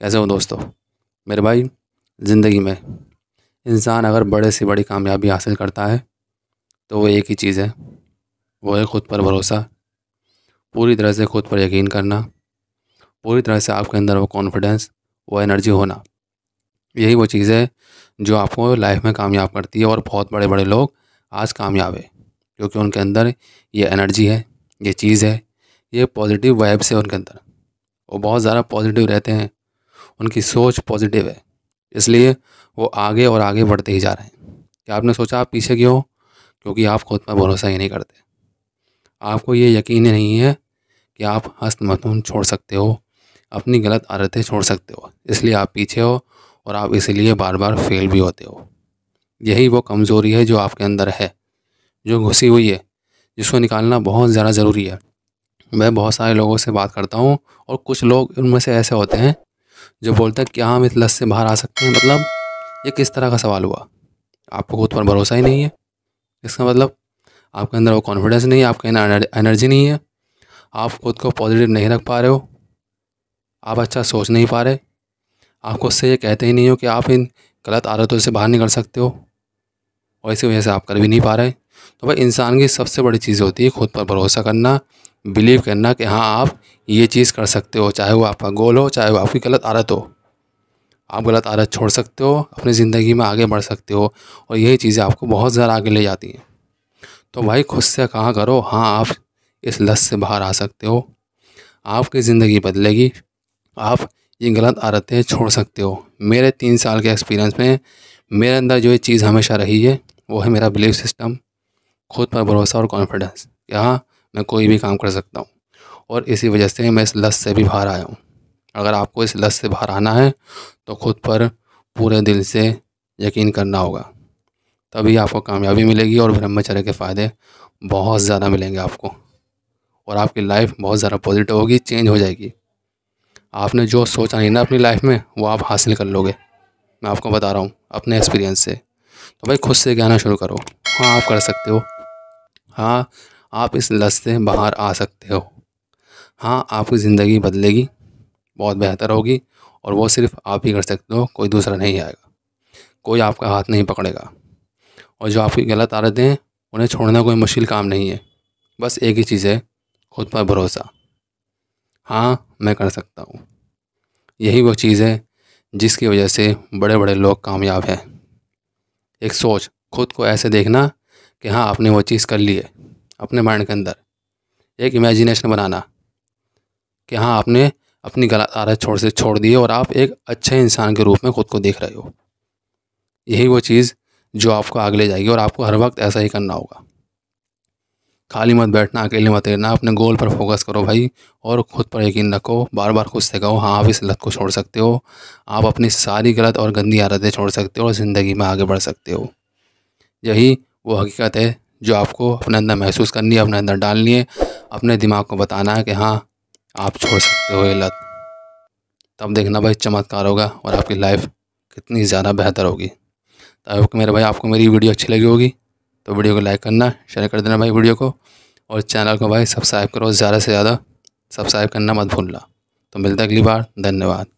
कैसे हो दोस्तों मेरे भाई ज़िंदगी में इंसान अगर बड़े से बड़ी कामयाबी हासिल करता है तो वो एक ही चीज़ है वो है ख़ुद पर भरोसा पूरी तरह से ख़ुद पर यकीन करना पूरी तरह से आपके अंदर वो कॉन्फिडेंस वो एनर्जी होना यही वो चीज़ है जो आपको लाइफ में कामयाब करती है और बहुत बड़े बड़े लोग आज कामयाब है क्योंकि उनके अंदर ये एनर्जी है ये चीज़ है ये पॉजिटिव वाइब्स है उनके अंदर वो बहुत ज़्यादा पॉजिटिव रहते हैं उनकी सोच पॉजिटिव है इसलिए वो आगे और आगे बढ़ते ही जा रहे हैं क्या आपने सोचा आप पीछे क्यों क्योंकि आप खुद पर भरोसा ही नहीं करते आपको ये यकीन नहीं है कि आप हस्त मतून छोड़ सकते हो अपनी गलत आदतें छोड़ सकते हो इसलिए आप पीछे हो और आप इसलिए बार बार फेल भी होते हो यही वो कमज़ोरी है जो आपके अंदर है जो घुसी हुई है जिसको निकालना बहुत ज़्यादा ज़रूरी है मैं बहुत सारे लोगों से बात करता हूँ और कुछ लोग उनमें से ऐसे होते हैं जो बोलता है कि हाँ हम इस लत से बाहर आ सकते हैं मतलब ये किस तरह का सवाल हुआ आपको खुद पर भरोसा ही नहीं है इसका मतलब आपके अंदर वो कॉन्फिडेंस नहीं है आपके अंदर एनर्जी नहीं है आप खुद को पॉजिटिव नहीं रख पा रहे हो आप अच्छा सोच नहीं पा रहे आप खुद से ये कहते ही नहीं हो कि आप इन गलत आदतों से बाहर निकल सकते हो और इसी वजह से आप कर भी नहीं पा रहे तो भाई इंसान की सबसे बड़ी चीज़ होती है खुद पर भरोसा करना बिलीव करना कि हाँ आप ये चीज़ कर सकते हो चाहे वो आपका गोल हो चाहे वो आपकी गलत आदत हो आप गलत आदत छोड़ सकते हो अपनी ज़िंदगी में आगे बढ़ सकते हो और यही चीज़ें आपको बहुत ज़्यादा आगे ले जाती हैं तो भाई खुद से कहा करो हाँ आप इस लत से बाहर आ सकते हो आपकी ज़िंदगी बदलेगी आप ये गलत आदतें छोड़ सकते हो मेरे तीन साल के एक्सपीरियंस में मेरे अंदर जो ये चीज़ हमेशा रही है वो है मेरा बिलीफ सिस्टम खुद पर भरोसा और कॉन्फिडेंस कि हाँ मैं कोई भी काम कर सकता हूँ और इसी वजह से मैं इस लत से भी बाहर आया हूँ अगर आपको इस लत से बाहर आना है तो ख़ुद पर पूरे दिल से यकीन करना होगा तभी आपको कामयाबी मिलेगी और ब्रह्मचर्य के फ़ायदे बहुत ज़्यादा मिलेंगे आपको और आपकी लाइफ बहुत ज़्यादा पॉजिटिव होगी चेंज हो जाएगी आपने जो सोचा नहीं ना अपनी लाइफ में वो आप हासिल कर लोगे मैं आपको बता रहा हूँ अपने एक्सपीरियंस से तो भाई खुद से कहना शुरू करो हाँ आप कर सकते हो हाँ आप इस लत से बाहर आ सकते हो हाँ आपकी ज़िंदगी बदलेगी बहुत बेहतर होगी और वो सिर्फ आप ही कर सकते हो कोई दूसरा नहीं आएगा कोई आपका हाथ नहीं पकड़ेगा और जो आपकी गलत आदतें हैं उन्हें छोड़ना कोई मुश्किल काम नहीं है बस एक ही चीज़ है खुद पर भरोसा हाँ मैं कर सकता हूँ यही वो चीज़ है जिसकी वजह से बड़े बड़े लोग कामयाब हैं एक सोच खुद को ऐसे देखना कि हाँ आपने वो चीज़ कर ली है अपने माइंड के अंदर एक इमेजिनेशन बनाना कि हाँ आपने अपनी गलत आदत छोड़ से छोड़ दी है और आप एक अच्छे इंसान के रूप में ख़ुद को देख रहे हो यही वो चीज़ जो आपको आगे ले जाएगी और आपको हर वक्त ऐसा ही करना होगा खाली मत बैठना अकेले मत रहना अपने गोल पर फोकस करो भाई और ख़ुद पर यकीन रखो बार बार खुद से कहो हाँ आप इस लत को छोड़ सकते हो आप अपनी सारी गलत और गंदी आदतें छोड़ सकते हो और ज़िंदगी में आगे बढ़ सकते हो यही वो हकीकत है जो आपको अपने अंदर महसूस करनी है अपने अंदर डालनी है अपने दिमाग को बताना है कि हाँ आप छोड़ सकते हो ये लत तब तो देखना भाई चमत्कार होगा और आपकी लाइफ कितनी ज़्यादा बेहतर होगी होप तो मेरे भाई आपको मेरी वीडियो अच्छी लगी होगी तो वीडियो को लाइक करना शेयर कर देना भाई वीडियो को और चैनल को भाई सब्सक्राइब करो ज़्यादा से ज़्यादा सब्सक्राइब करना मत भूलना तो मिलता अगली बार धन्यवाद